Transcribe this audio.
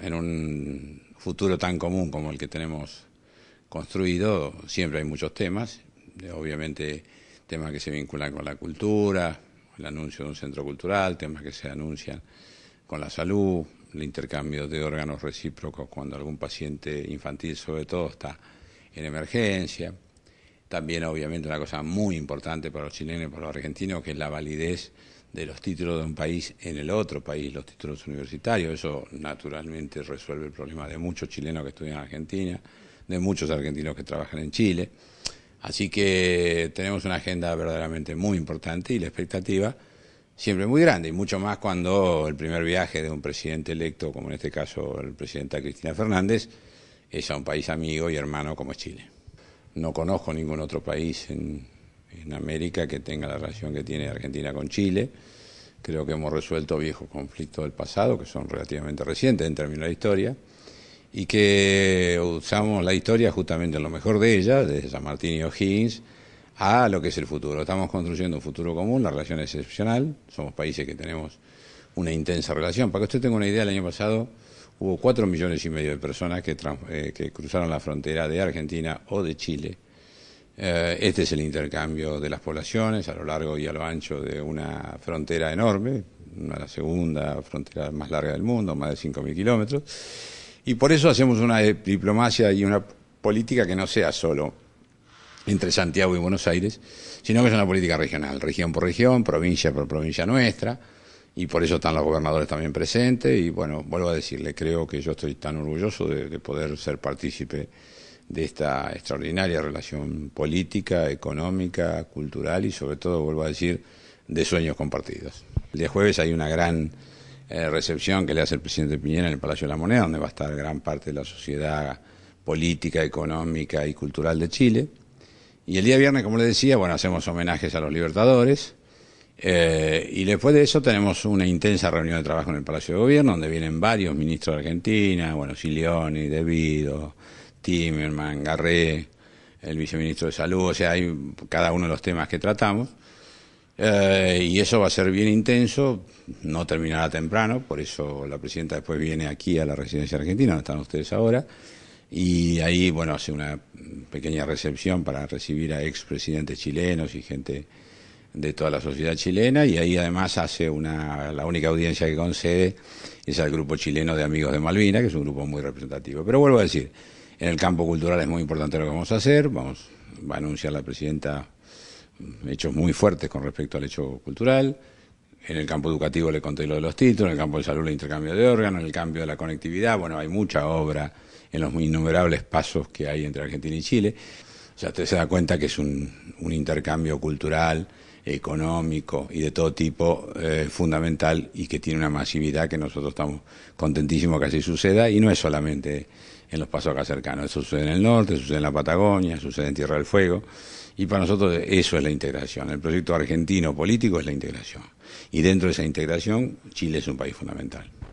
En un futuro tan común como el que tenemos construido, siempre hay muchos temas, obviamente temas que se vinculan con la cultura, el anuncio de un centro cultural, temas que se anuncian con la salud, el intercambio de órganos recíprocos cuando algún paciente infantil sobre todo está en emergencia. También obviamente una cosa muy importante para los chilenos y para los argentinos que es la validez de los títulos de un país en el otro país, los títulos universitarios. Eso naturalmente resuelve el problema de muchos chilenos que estudian en Argentina, de muchos argentinos que trabajan en Chile. Así que tenemos una agenda verdaderamente muy importante y la expectativa siempre muy grande, y mucho más cuando el primer viaje de un presidente electo, como en este caso el presidente Cristina Fernández, es a un país amigo y hermano como es Chile. No conozco ningún otro país en, en América que tenga la relación que tiene Argentina con Chile. Creo que hemos resuelto viejos conflictos del pasado, que son relativamente recientes en términos de historia, y que usamos la historia justamente en lo mejor de ella, desde San Martín y O'Higgins, a lo que es el futuro. Estamos construyendo un futuro común, la relación es excepcional, somos países que tenemos una intensa relación. Para que usted tenga una idea, el año pasado hubo cuatro millones y medio de personas que, eh, que cruzaron la frontera de Argentina o de Chile eh, este es el intercambio de las poblaciones a lo largo y a lo ancho de una frontera enorme, una, la segunda frontera más larga del mundo, más de 5.000 kilómetros. Y por eso hacemos una eh, diplomacia y una política que no sea solo entre Santiago y Buenos Aires, sino que es una política regional, región por región, provincia por provincia nuestra, y por eso están los gobernadores también presentes, y bueno, vuelvo a decirle, creo que yo estoy tan orgulloso de poder ser partícipe de esta extraordinaria relación política, económica, cultural y sobre todo, vuelvo a decir, de sueños compartidos. El día jueves hay una gran eh, recepción que le hace el presidente Piñera en el Palacio de la Moneda, donde va a estar gran parte de la sociedad política, económica y cultural de Chile. Y el día viernes, como le decía, bueno, hacemos homenajes a los libertadores. Eh, y después de eso tenemos una intensa reunión de trabajo en el Palacio de Gobierno, donde vienen varios ministros de Argentina, bueno, Silioni, Vido... Timerman, Garré, el viceministro de Salud, o sea, hay cada uno de los temas que tratamos. Eh, y eso va a ser bien intenso, no terminará temprano, por eso la presidenta después viene aquí a la residencia argentina, donde están ustedes ahora, y ahí, bueno, hace una pequeña recepción para recibir a expresidentes chilenos y gente de toda la sociedad chilena, y ahí además hace una, la única audiencia que concede es al grupo chileno de amigos de Malvina, que es un grupo muy representativo. Pero vuelvo a decir, en el campo cultural es muy importante lo que vamos a hacer, vamos, va a anunciar la presidenta hechos muy fuertes con respecto al hecho cultural. En el campo educativo le conté lo de los títulos, en el campo de salud el intercambio de órganos, en el cambio de la conectividad, bueno, hay mucha obra en los innumerables pasos que hay entre Argentina y Chile. O sea, usted se da cuenta que es un, intercambio cultural, económico y de todo tipo eh, fundamental y que tiene una masividad que nosotros estamos contentísimos que así suceda y no es solamente en los pasos acá cercanos, eso sucede en el norte, sucede en la Patagonia, sucede en Tierra del Fuego y para nosotros eso es la integración, el proyecto argentino político es la integración y dentro de esa integración Chile es un país fundamental.